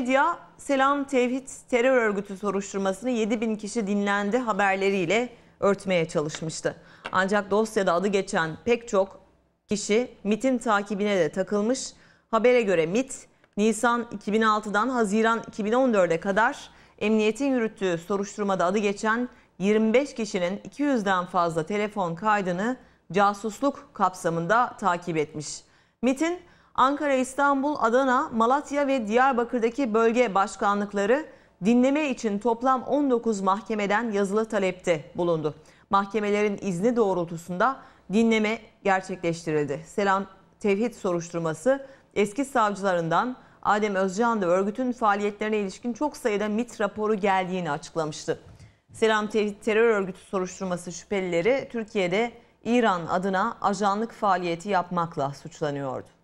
medya Selam Tevhid terör örgütü soruşturmasını 7 bin kişi dinlendi haberleriyle örtmeye çalışmıştı. Ancak dosyada adı geçen pek çok kişi MIT'in takibine de takılmış. Habere göre MIT Nisan 2006'dan Haziran 2014'e kadar emniyetin yürüttüğü soruşturmada adı geçen 25 kişinin 200'den fazla telefon kaydını casusluk kapsamında takip etmiş. MIT'in Ankara, İstanbul, Adana, Malatya ve Diyarbakır'daki bölge başkanlıkları dinleme için toplam 19 mahkemeden yazılı talepte bulundu. Mahkemelerin izni doğrultusunda dinleme gerçekleştirildi. Selam Tevhid soruşturması eski savcılarından Adem Özcan da örgütün faaliyetlerine ilişkin çok sayıda MIT raporu geldiğini açıklamıştı. Selam Tevhid terör örgütü soruşturması şüphelileri Türkiye'de İran adına ajanlık faaliyeti yapmakla suçlanıyordu.